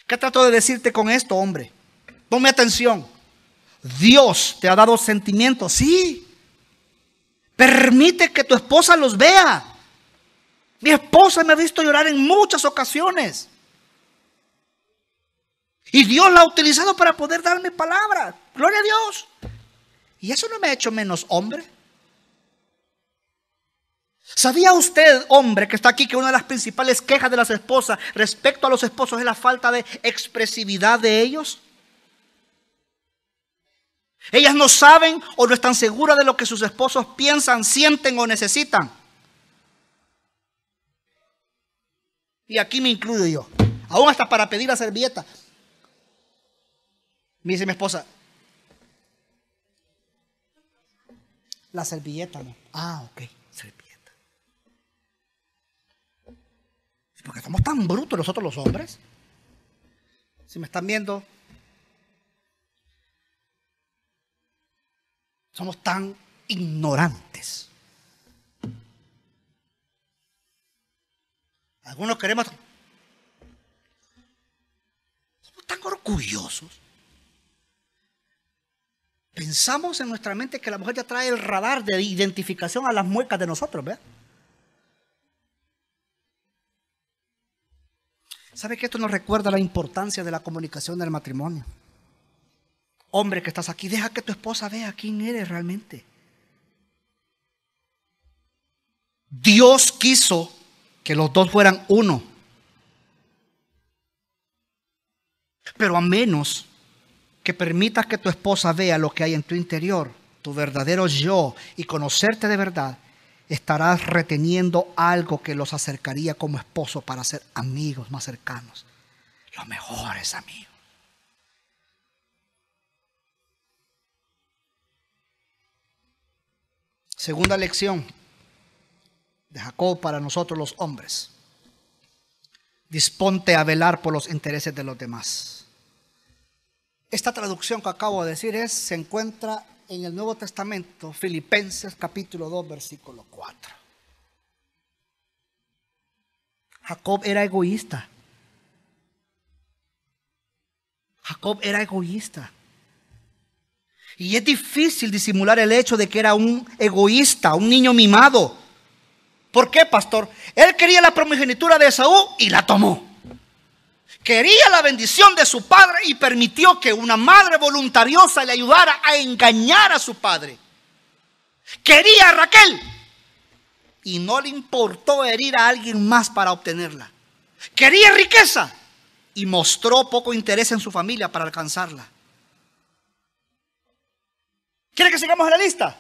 ¿Qué trato de decirte con esto, hombre? Ponme atención. Dios te ha dado sentimientos, sí. Permite que tu esposa los vea. Mi esposa me ha visto llorar en muchas ocasiones. Y Dios la ha utilizado para poder darme palabra. Gloria a Dios. Y eso no me ha hecho menos hombre. ¿Sabía usted, hombre, que está aquí, que una de las principales quejas de las esposas respecto a los esposos es la falta de expresividad de ellos? Ellas no saben o no están seguras de lo que sus esposos piensan, sienten o necesitan. Y aquí me incluyo yo. Aún hasta para pedir la servilleta. Me dice mi esposa. La servilleta, no. Ah, ok, servilleta. Porque somos tan brutos nosotros los hombres. Si me están viendo, somos tan ignorantes. Algunos queremos... Somos tan orgullosos. Pensamos en nuestra mente que la mujer ya trae el radar de identificación a las muecas de nosotros, ¿Ve? ¿Sabe que esto nos recuerda la importancia de la comunicación del matrimonio? Hombre que estás aquí, deja que tu esposa vea quién eres realmente. Dios quiso que los dos fueran uno. Pero a menos que permitas que tu esposa vea lo que hay en tu interior, tu verdadero yo, y conocerte de verdad, estarás reteniendo algo que los acercaría como esposo para ser amigos más cercanos, los mejores amigos. Segunda lección, de Jacob para nosotros los hombres. Disponte a velar por los intereses de los demás. Esta traducción que acabo de decir es, se encuentra en el Nuevo Testamento, Filipenses capítulo 2, versículo 4. Jacob era egoísta. Jacob era egoísta. Y es difícil disimular el hecho de que era un egoísta, un niño mimado ¿Por qué, pastor? Él quería la primogenitura de Esaú y la tomó. Quería la bendición de su padre y permitió que una madre voluntariosa le ayudara a engañar a su padre. Quería a Raquel y no le importó herir a alguien más para obtenerla. Quería riqueza y mostró poco interés en su familia para alcanzarla. ¿Quiere que sigamos a la lista?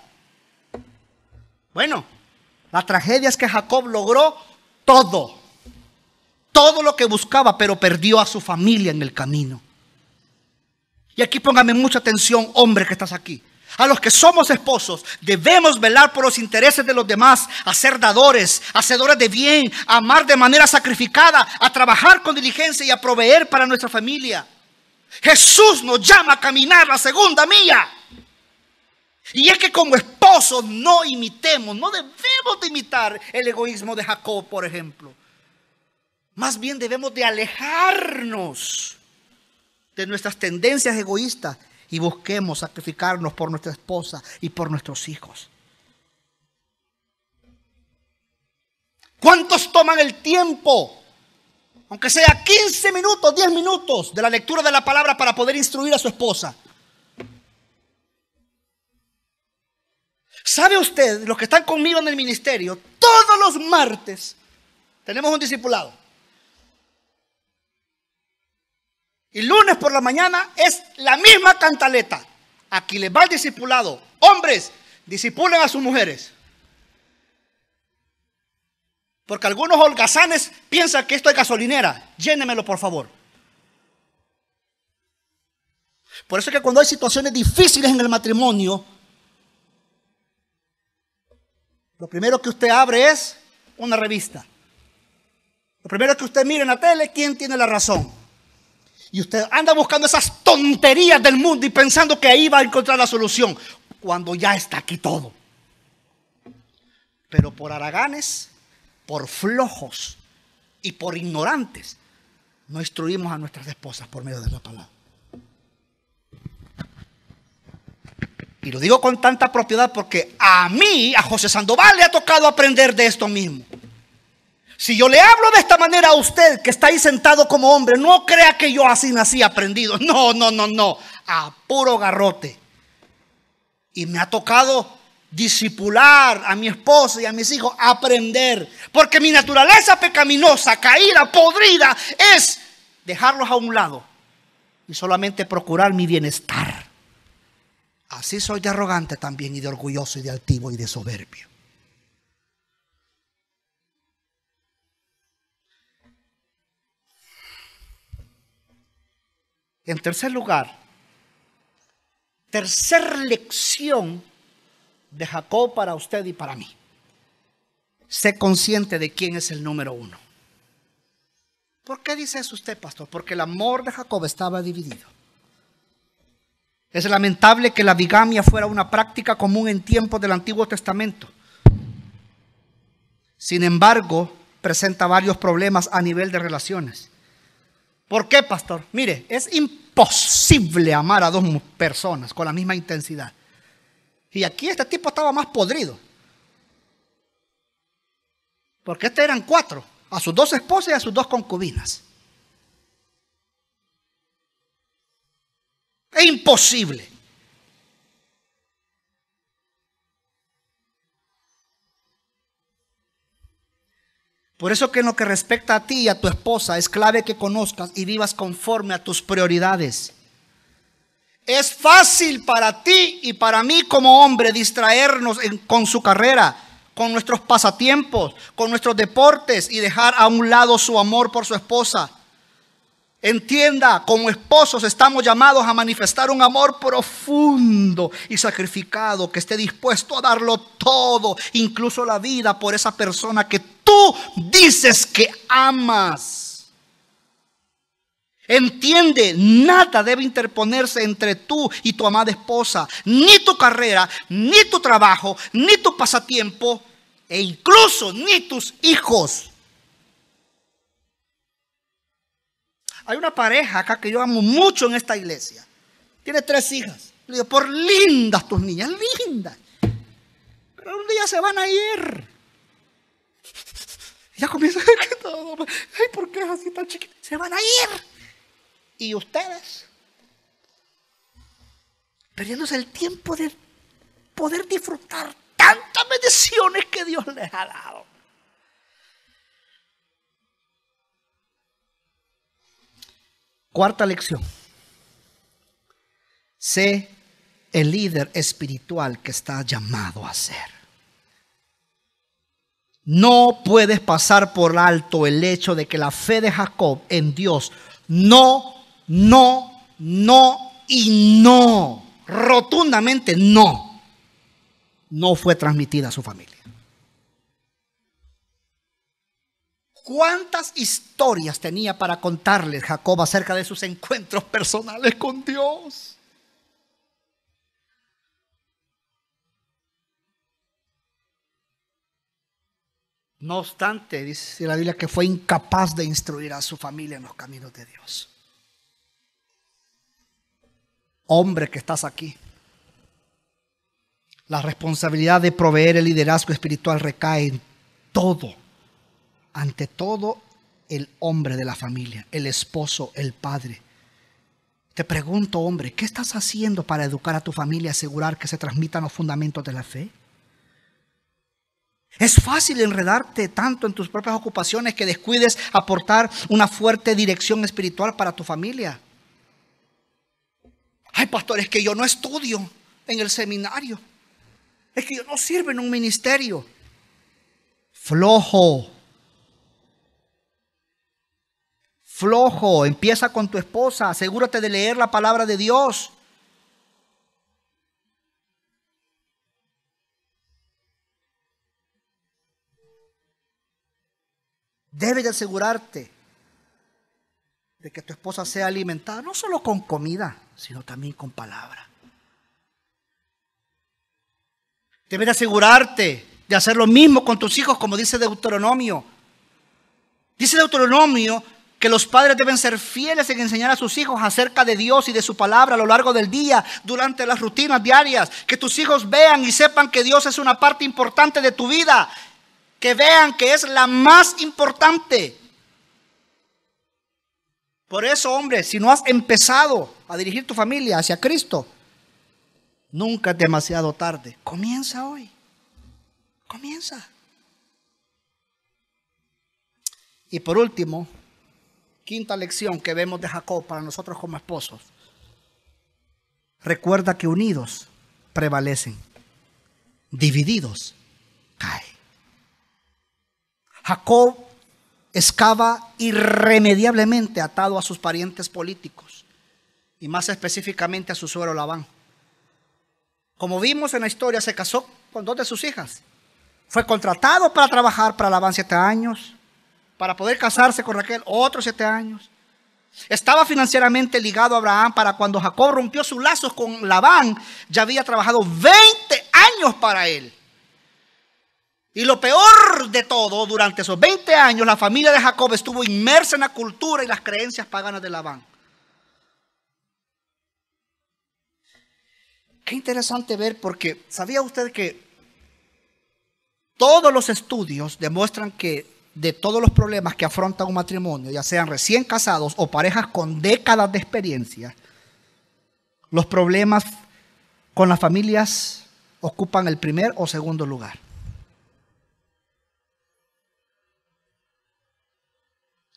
Bueno, la tragedia es que Jacob logró todo, todo lo que buscaba, pero perdió a su familia en el camino. Y aquí póngame mucha atención, hombre que estás aquí. A los que somos esposos, debemos velar por los intereses de los demás, a ser dadores, hacedores de bien, a amar de manera sacrificada, a trabajar con diligencia y a proveer para nuestra familia. Jesús nos llama a caminar la segunda milla. Y es que como esposos no imitemos, no debemos de imitar el egoísmo de Jacob, por ejemplo. Más bien debemos de alejarnos de nuestras tendencias egoístas y busquemos sacrificarnos por nuestra esposa y por nuestros hijos. ¿Cuántos toman el tiempo? Aunque sea 15 minutos, 10 minutos de la lectura de la palabra para poder instruir a su esposa. ¿Sabe usted, los que están conmigo en el ministerio, todos los martes tenemos un discipulado? Y lunes por la mañana es la misma cantaleta. Aquí les va el discipulado. Hombres, disipulen a sus mujeres. Porque algunos holgazanes piensan que esto es gasolinera. Llénemelo, por favor. Por eso es que cuando hay situaciones difíciles en el matrimonio, Lo primero que usted abre es una revista. Lo primero que usted mira en la tele, ¿quién tiene la razón? Y usted anda buscando esas tonterías del mundo y pensando que ahí va a encontrar la solución, cuando ya está aquí todo. Pero por haraganes, por flojos y por ignorantes, no instruimos a nuestras esposas por medio de la palabra. Y lo digo con tanta propiedad porque a mí, a José Sandoval, le ha tocado aprender de esto mismo. Si yo le hablo de esta manera a usted que está ahí sentado como hombre, no crea que yo así nací aprendido. No, no, no, no. A puro garrote. Y me ha tocado disipular a mi esposa y a mis hijos, aprender. Porque mi naturaleza pecaminosa, caída, podrida, es dejarlos a un lado y solamente procurar mi bienestar. Así soy de arrogante también y de orgulloso y de altivo y de soberbio. En tercer lugar, tercer lección de Jacob para usted y para mí. Sé consciente de quién es el número uno. ¿Por qué dice eso usted, pastor? Porque el amor de Jacob estaba dividido. Es lamentable que la bigamia fuera una práctica común en tiempos del Antiguo Testamento. Sin embargo, presenta varios problemas a nivel de relaciones. ¿Por qué, pastor? Mire, es imposible amar a dos personas con la misma intensidad. Y aquí este tipo estaba más podrido. Porque este eran cuatro, a sus dos esposas y a sus dos concubinas. Es imposible. Por eso que en lo que respecta a ti y a tu esposa es clave que conozcas y vivas conforme a tus prioridades. Es fácil para ti y para mí como hombre distraernos con su carrera, con nuestros pasatiempos, con nuestros deportes y dejar a un lado su amor por su esposa. Entienda, como esposos estamos llamados a manifestar un amor profundo y sacrificado que esté dispuesto a darlo todo, incluso la vida, por esa persona que tú dices que amas. Entiende, nada debe interponerse entre tú y tu amada esposa, ni tu carrera, ni tu trabajo, ni tu pasatiempo, e incluso ni tus hijos. hay una pareja acá que yo amo mucho en esta iglesia. Tiene tres hijas. Le digo, por lindas tus niñas, lindas. Pero un día se van a ir. Ya comienza todo. Ay, ¿por qué es así tan chiquita? Se van a ir. Y ustedes, perdiéndose el tiempo de poder disfrutar tantas bendiciones que Dios les ha dado. Cuarta lección. Sé el líder espiritual que está llamado a ser. No puedes pasar por alto el hecho de que la fe de Jacob en Dios no, no, no y no, rotundamente no, no fue transmitida a su familia. ¿Cuántas historias tenía para contarles Jacob acerca de sus encuentros personales con Dios? No obstante, dice la Biblia que fue incapaz de instruir a su familia en los caminos de Dios. Hombre que estás aquí, la responsabilidad de proveer el liderazgo espiritual recae en todo ante todo el hombre de la familia, el esposo, el padre. Te pregunto, hombre, ¿qué estás haciendo para educar a tu familia y asegurar que se transmitan los fundamentos de la fe? Es fácil enredarte tanto en tus propias ocupaciones que descuides aportar una fuerte dirección espiritual para tu familia. Ay, pastor, es que yo no estudio en el seminario. Es que yo no sirvo en un ministerio. Flojo. flojo, empieza con tu esposa, asegúrate de leer la palabra de Dios. Debes de asegurarte de que tu esposa sea alimentada no solo con comida, sino también con palabra. Debes de asegurarte de hacer lo mismo con tus hijos, como dice Deuteronomio. Dice Deuteronomio que los padres deben ser fieles en enseñar a sus hijos acerca de Dios y de su palabra a lo largo del día, durante las rutinas diarias, que tus hijos vean y sepan que Dios es una parte importante de tu vida, que vean que es la más importante. Por eso, hombre, si no has empezado a dirigir tu familia hacia Cristo, nunca es demasiado tarde. Comienza hoy. Comienza. Y por último, quinta lección que vemos de Jacob para nosotros como esposos. Recuerda que unidos prevalecen, divididos caen. Jacob escava irremediablemente atado a sus parientes políticos y más específicamente a su suegro Labán. Como vimos en la historia, se casó con dos de sus hijas. Fue contratado para trabajar para Labán siete años para poder casarse con Raquel, otros siete años. Estaba financieramente ligado a Abraham para cuando Jacob rompió sus lazos con Labán, ya había trabajado 20 años para él. Y lo peor de todo, durante esos 20 años la familia de Jacob estuvo inmersa en la cultura y las creencias paganas de Labán. Qué interesante ver porque ¿sabía usted que todos los estudios demuestran que de todos los problemas que afronta un matrimonio, ya sean recién casados o parejas con décadas de experiencia, los problemas con las familias ocupan el primer o segundo lugar.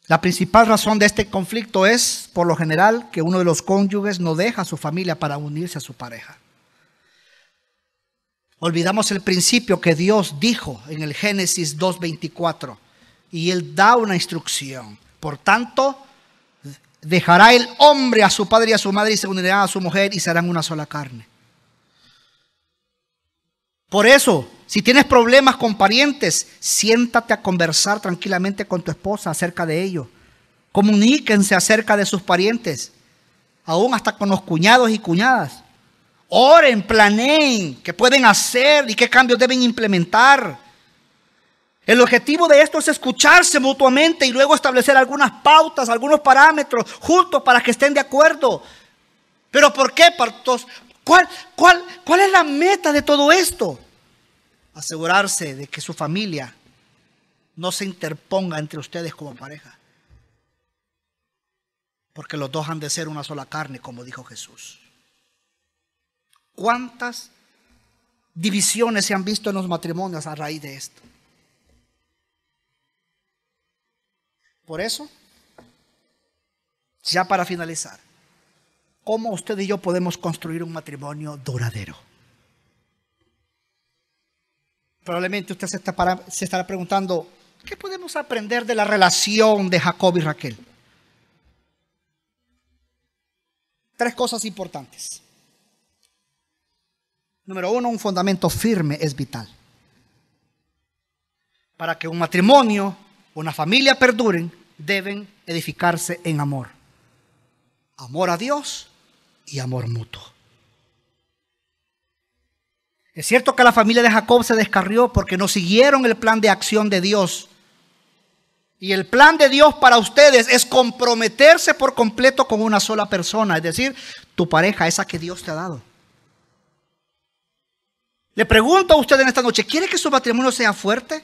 La principal razón de este conflicto es, por lo general, que uno de los cónyuges no deja a su familia para unirse a su pareja. Olvidamos el principio que Dios dijo en el Génesis 2.24 y él da una instrucción. Por tanto, dejará el hombre a su padre y a su madre y se unirá a su mujer y serán una sola carne. Por eso, si tienes problemas con parientes, siéntate a conversar tranquilamente con tu esposa acerca de ello. Comuníquense acerca de sus parientes, aún hasta con los cuñados y cuñadas. Oren, planeen qué pueden hacer y qué cambios deben implementar. El objetivo de esto es escucharse mutuamente y luego establecer algunas pautas, algunos parámetros juntos para que estén de acuerdo. Pero ¿por qué, partos? ¿Cuál, cuál, cuál es la meta de todo esto? Asegurarse de que su familia no se interponga entre ustedes como pareja. Porque los dos han de ser una sola carne, como dijo Jesús. ¿Cuántas divisiones se han visto en los matrimonios a raíz de esto? Por eso, ya para finalizar, ¿cómo usted y yo podemos construir un matrimonio duradero? Probablemente usted se, se estará preguntando, ¿qué podemos aprender de la relación de Jacob y Raquel? Tres cosas importantes. Número uno, un fundamento firme es vital para que un matrimonio una familia perduren, deben edificarse en amor. Amor a Dios y amor mutuo. Es cierto que la familia de Jacob se descarrió porque no siguieron el plan de acción de Dios. Y el plan de Dios para ustedes es comprometerse por completo con una sola persona, es decir, tu pareja, esa que Dios te ha dado. Le pregunto a usted en esta noche, ¿quiere que su matrimonio sea fuerte?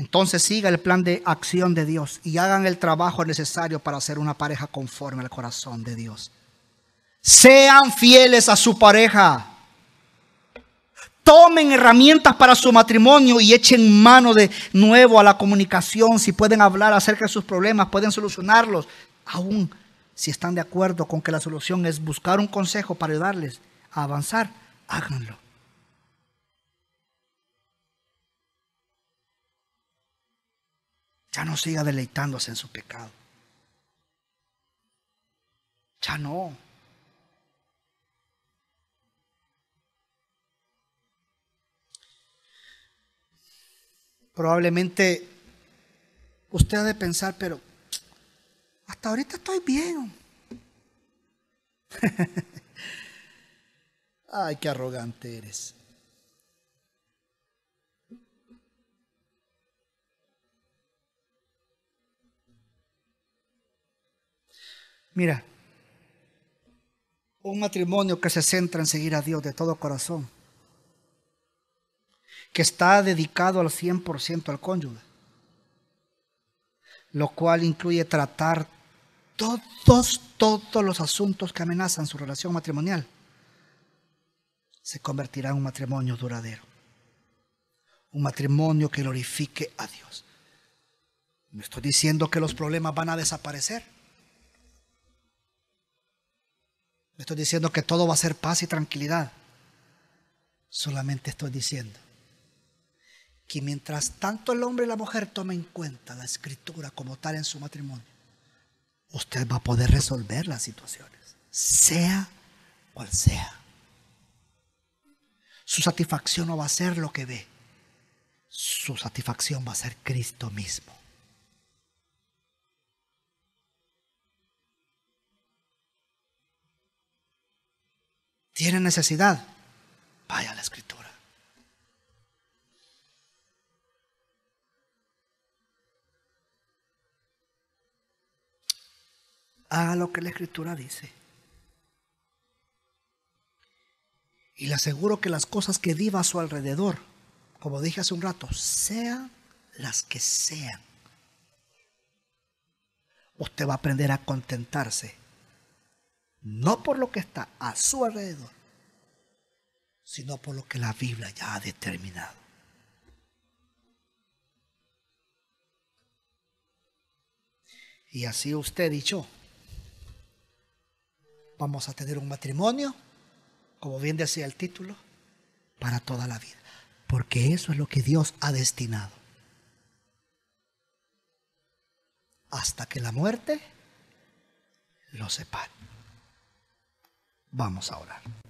Entonces siga el plan de acción de Dios y hagan el trabajo necesario para ser una pareja conforme al corazón de Dios. Sean fieles a su pareja. Tomen herramientas para su matrimonio y echen mano de nuevo a la comunicación. Si pueden hablar acerca de sus problemas, pueden solucionarlos. Aún si están de acuerdo con que la solución es buscar un consejo para ayudarles a avanzar, háganlo. Ya no siga deleitándose en su pecado. Ya no. Probablemente usted ha de pensar, pero hasta ahorita estoy bien. Ay, qué arrogante eres. Mira, un matrimonio que se centra en seguir a Dios de todo corazón, que está dedicado al 100% al cónyuge, lo cual incluye tratar todos, todos los asuntos que amenazan su relación matrimonial, se convertirá en un matrimonio duradero, un matrimonio que glorifique a Dios. No estoy diciendo que los problemas van a desaparecer. No estoy diciendo que todo va a ser paz y tranquilidad. Solamente estoy diciendo que mientras tanto el hombre y la mujer tomen en cuenta la escritura como tal en su matrimonio, usted va a poder resolver las situaciones, sea cual sea. Su satisfacción no va a ser lo que ve, su satisfacción va a ser Cristo mismo. tiene necesidad, vaya a la escritura. Haga lo que la escritura dice. Y le aseguro que las cosas que viva a su alrededor, como dije hace un rato, sean las que sean, usted va a aprender a contentarse no por lo que está a su alrededor, sino por lo que la Biblia ya ha determinado. Y así usted y yo vamos a tener un matrimonio, como bien decía el título, para toda la vida. Porque eso es lo que Dios ha destinado. Hasta que la muerte Lo separe. Vamos a orar.